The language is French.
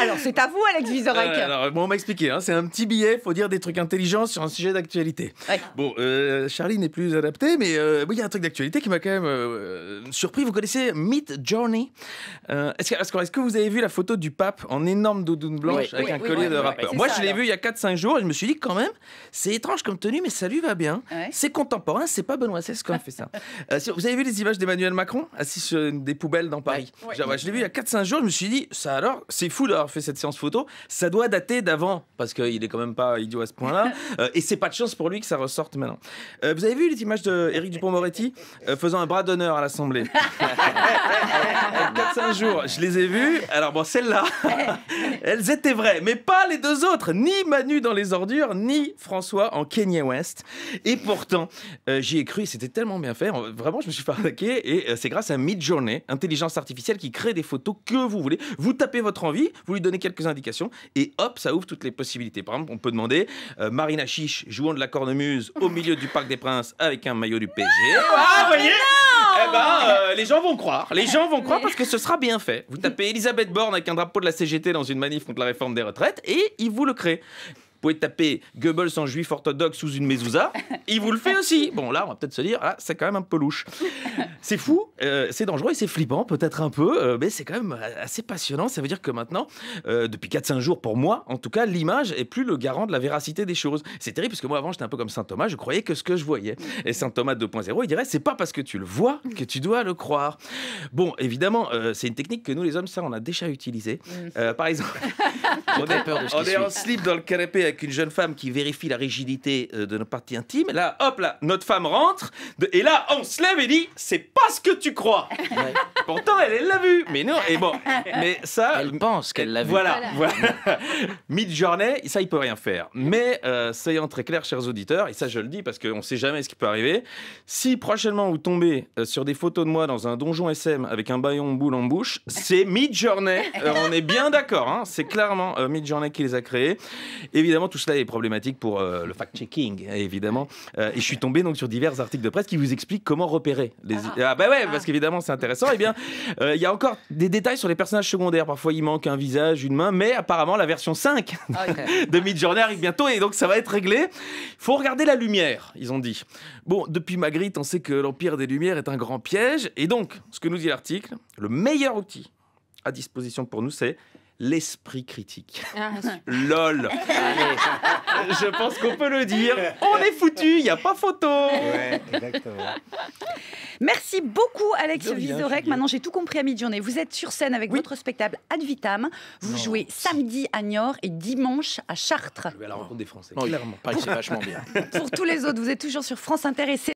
Alors, c'est à vous, Alex Vizorek. Euh, alors, bon, on m'a expliqué, hein. c'est un petit billet, faut dire des trucs intelligents sur un sujet d'actualité. Bon, euh, Charlie n'est plus adapté, mais euh, oui, il y a un truc d'actualité qui m'a quand même surpris. Vous connaissez Meet Journey Est-ce que, est ce que, vous avez vu la photo du pape en énorme doudoune blanche avec un collier de rappeur Moi, je l'ai vu il y a 4-5 jours et je me suis dit, quand même, c'est étrange comme tenue, mais ça lui va bien. C'est contemporain, c'est pas Benoît XVI qui a fait ça. vous avez vu les images d'Emmanuel Macron assis sur des poubelles dans Paris Je l'ai vu il y a 4-5 jours, je me suis dit, ça alors, c'est fou d'avoir fait cette séance photo, ça doit dater d'avant, parce qu'il est quand même pas idiot à ce point-là. Euh, et c'est pas de chance pour lui que ça ressorte maintenant. Euh, vous avez vu les images de Eric Dupont-Moretti euh, faisant un bras d'honneur à l'Assemblée 4 jours, je les ai vues. Alors bon, celles-là, elles étaient vraies, mais pas les deux autres, ni Manu dans les ordures, ni François en Kenya West. Et pourtant, j'y ai cru, c'était tellement bien fait. Vraiment, je me suis fait attaquer, Et c'est grâce à Midjourney, intelligence artificielle qui crée des photos que vous voulez. Vous tapez votre envie, vous donner quelques indications et hop, ça ouvre toutes les possibilités. Par exemple, on peut demander euh, Marina Chiche jouant de la cornemuse au milieu du Parc des Princes avec un maillot du PSG. ah, voyez eh ben, euh, les gens vont croire. Les gens vont croire parce que ce sera bien fait. Vous tapez Elisabeth Borne avec un drapeau de la CGT dans une manif contre la réforme des retraites et ils vous le créent. Vous pouvez taper Goebbels en juif orthodoxe sous une mezouza. Il vous le fait aussi. Bon, là, on va peut-être se dire, ah, c'est quand même un peu louche. C'est fou, euh, c'est dangereux et c'est flippant, peut-être un peu, euh, mais c'est quand même assez passionnant. Ça veut dire que maintenant, euh, depuis 4-5 jours, pour moi, en tout cas, l'image est plus le garant de la véracité des choses. C'est terrible parce que moi, avant, j'étais un peu comme saint Thomas, je croyais que ce que je voyais. Et saint Thomas 2.0, il dirait, c'est pas parce que tu le vois que tu dois le croire. Bon, évidemment, c'est une technique que nous, les hommes, ça, on a déjà utilisée. Mm. par exemple, on, on est en slip dans le canapé avec une jeune femme qui vérifie la rigidité euh, de nos parties intimes. Et là, hop là, notre femme rentre. Et là, on se lève et dit, c'est pas ce que tu crois. Pourtant, elle, l'a vu. Mais non, et bon, mais ça. Elle pense qu'elle l'a vu. Voilà. voilà. Mid-journée, ça, il peut rien faire. Mais euh, soyons très clairs, chers auditeurs, et ça, je le dis parce qu'on ne sait jamais ce qui peut arriver. Si prochainement vous tombez euh, sur des photos de moi dans un donjon SM avec un baillon boule en bouche, c'est Mid-journée. Euh, on est bien d'accord. Hein. C'est clairement euh, Midjourney Mid-journée qui les a créés. Évidemment, tout cela est problématique pour le fact-checking, évidemment. et je suis tombé donc sur divers articles de presse qui vous expliquent comment repérer les. Ah, ah bah ouais, parce ah. qu'évidemment, c'est intéressant. Eh bien, euh, il y a encore des détails sur les personnages secondaires. Parfois, il manque un visage, une main, mais apparemment, la version 5 ah, de Midjourney arrive bientôt et donc ça va être réglé. Il faut regarder la lumière, ils ont dit. Bon, depuis Magritte, on sait que l'Empire des Lumières est un grand piège. Et donc, ce que nous dit l'article, le meilleur outil à disposition pour nous, c'est l'esprit critique. Ah, LOL. Je pense qu'on peut le dire. On est foutu, il n'y a pas photo. Merci beaucoup, Alex Vizorek. Maintenant, j'ai tout compris à mi-journée. Vous êtes sur scène avec votre spectacle Ad Vitam. Vous jouez samedi à Niort et dimanche à Chartres. Je vais à la rencontre des Français. clairement. c'est vachement bien. Pour tous les autres, vous êtes toujours sur France Inter